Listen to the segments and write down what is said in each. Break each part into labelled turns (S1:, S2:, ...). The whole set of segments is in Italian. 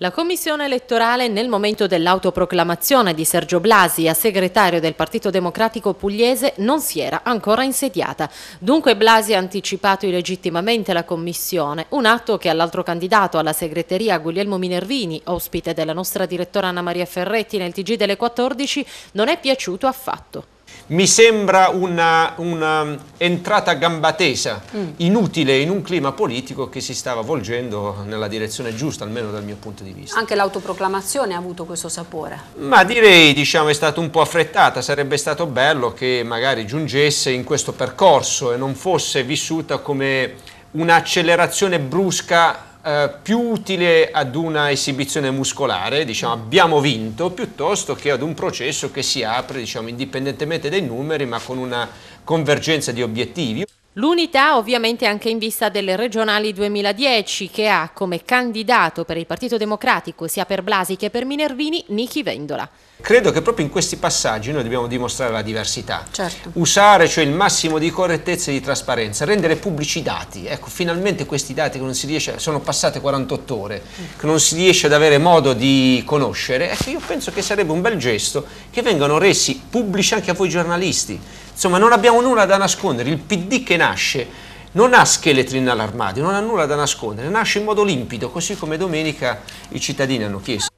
S1: La commissione elettorale nel momento dell'autoproclamazione di Sergio Blasi a segretario del Partito Democratico Pugliese non si era ancora insediata. Dunque Blasi ha anticipato illegittimamente la commissione, un atto che all'altro candidato alla segreteria Guglielmo Minervini, ospite della nostra direttora Anna Maria Ferretti nel TG delle 14, non è piaciuto affatto
S2: mi sembra un'entrata una a um, gamba tesa, mm. inutile in un clima politico che si stava volgendo nella direzione giusta, almeno dal mio punto di vista.
S1: Anche l'autoproclamazione ha avuto questo sapore.
S2: Ma direi, diciamo, è stata un po' affrettata, sarebbe stato bello che magari giungesse in questo percorso e non fosse vissuta come un'accelerazione brusca eh, più utile ad una esibizione muscolare, diciamo mm. abbiamo vinto, piuttosto che ad un processo che si apre diciamo, indipendentemente dai numeri ma con una convergenza di obiettivi.
S1: L'unità ovviamente anche in vista delle regionali 2010 che ha come candidato per il Partito Democratico sia per Blasi che per Minervini Nichi Vendola.
S2: Credo che proprio in questi passaggi noi dobbiamo dimostrare la diversità, certo. usare cioè il massimo di correttezza e di trasparenza, rendere pubblici i dati, ecco finalmente questi dati che non si riesce, sono passate 48 ore, che non si riesce ad avere modo di conoscere, ecco io penso che sarebbe un bel gesto che vengano resi pubblici anche a voi giornalisti Insomma, non abbiamo nulla da nascondere. Il PD che nasce non ha scheletri nell'armadio, non ha nulla da nascondere, nasce in modo limpido, così come domenica i cittadini
S3: hanno chiesto.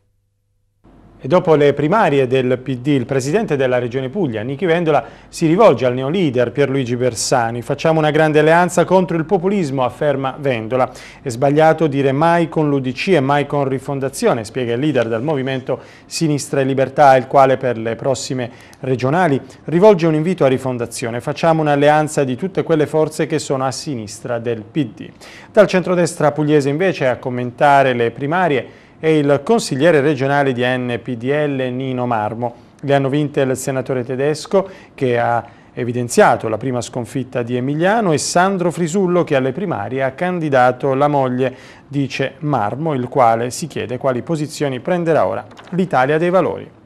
S3: E dopo le primarie del PD, il presidente della Regione Puglia, Nichi Vendola, si rivolge al neolider Pierluigi Bersani. Facciamo una grande alleanza contro il populismo, afferma Vendola. È sbagliato dire mai con l'Udc e mai con Rifondazione, spiega il leader del movimento Sinistra e Libertà, il quale per le prossime regionali rivolge un invito a Rifondazione. Facciamo un'alleanza di tutte quelle forze che sono a sinistra del PD. Dal centrodestra pugliese invece a commentare le primarie e il consigliere regionale di NPDL Nino Marmo. Le hanno vinte il senatore tedesco che ha evidenziato la prima sconfitta di Emiliano e Sandro Frisullo che alle primarie ha candidato la moglie, dice Marmo, il quale si chiede quali posizioni prenderà ora l'Italia dei Valori.